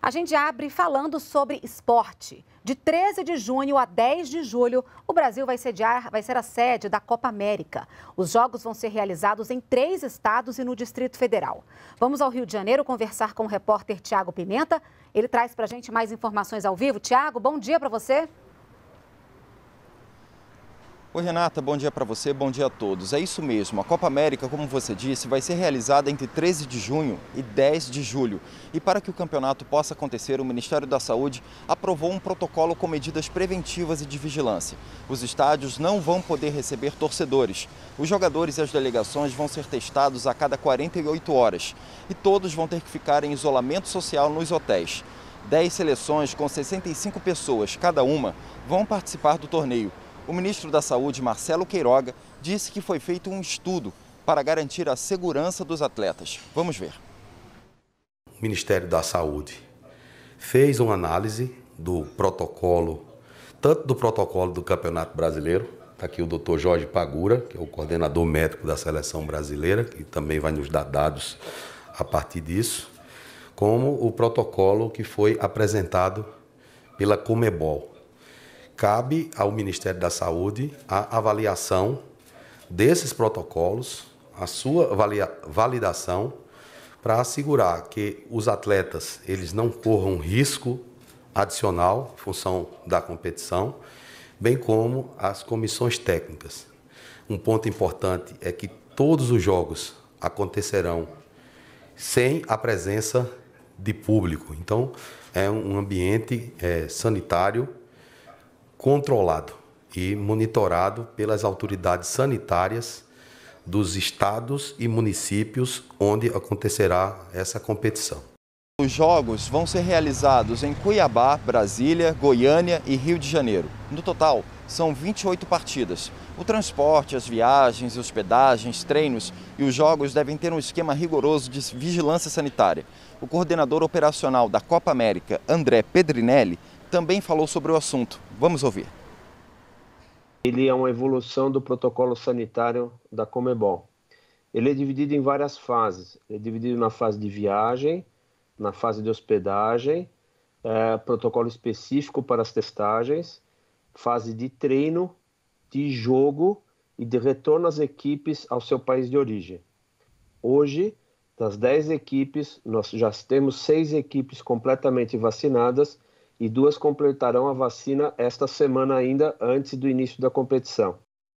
A gente abre falando sobre esporte. De 13 de junho a 10 de julho, o Brasil vai, sediar, vai ser a sede da Copa América. Os jogos vão ser realizados em três estados e no Distrito Federal. Vamos ao Rio de Janeiro conversar com o repórter Tiago Pimenta. Ele traz para a gente mais informações ao vivo. Tiago, bom dia para você. Oi, Renata, bom dia para você, bom dia a todos. É isso mesmo, a Copa América, como você disse, vai ser realizada entre 13 de junho e 10 de julho. E para que o campeonato possa acontecer, o Ministério da Saúde aprovou um protocolo com medidas preventivas e de vigilância. Os estádios não vão poder receber torcedores. Os jogadores e as delegações vão ser testados a cada 48 horas. E todos vão ter que ficar em isolamento social nos hotéis. 10 seleções com 65 pessoas cada uma vão participar do torneio. O ministro da Saúde, Marcelo Queiroga, disse que foi feito um estudo para garantir a segurança dos atletas. Vamos ver. O Ministério da Saúde fez uma análise do protocolo, tanto do protocolo do Campeonato Brasileiro, está aqui o doutor Jorge Pagura, que é o coordenador médico da seleção brasileira, que também vai nos dar dados a partir disso, como o protocolo que foi apresentado pela Comebol cabe ao Ministério da Saúde a avaliação desses protocolos, a sua validação, para assegurar que os atletas eles não corram risco adicional em função da competição, bem como as comissões técnicas. Um ponto importante é que todos os jogos acontecerão sem a presença de público. Então, é um ambiente é, sanitário controlado e monitorado pelas autoridades sanitárias dos estados e municípios onde acontecerá essa competição. Os jogos vão ser realizados em Cuiabá, Brasília, Goiânia e Rio de Janeiro. No total, são 28 partidas. O transporte, as viagens, hospedagens, treinos e os jogos devem ter um esquema rigoroso de vigilância sanitária. O coordenador operacional da Copa América, André Pedrinelli, também falou sobre o assunto. Vamos ouvir. Ele é uma evolução do protocolo sanitário da Comebol. Ele é dividido em várias fases. Ele é dividido na fase de viagem, na fase de hospedagem, é, protocolo específico para as testagens, fase de treino, de jogo e de retorno às equipes ao seu país de origem. Hoje, das 10 equipes, nós já temos seis equipes completamente vacinadas e duas completarão a vacina esta semana ainda antes do início da competição.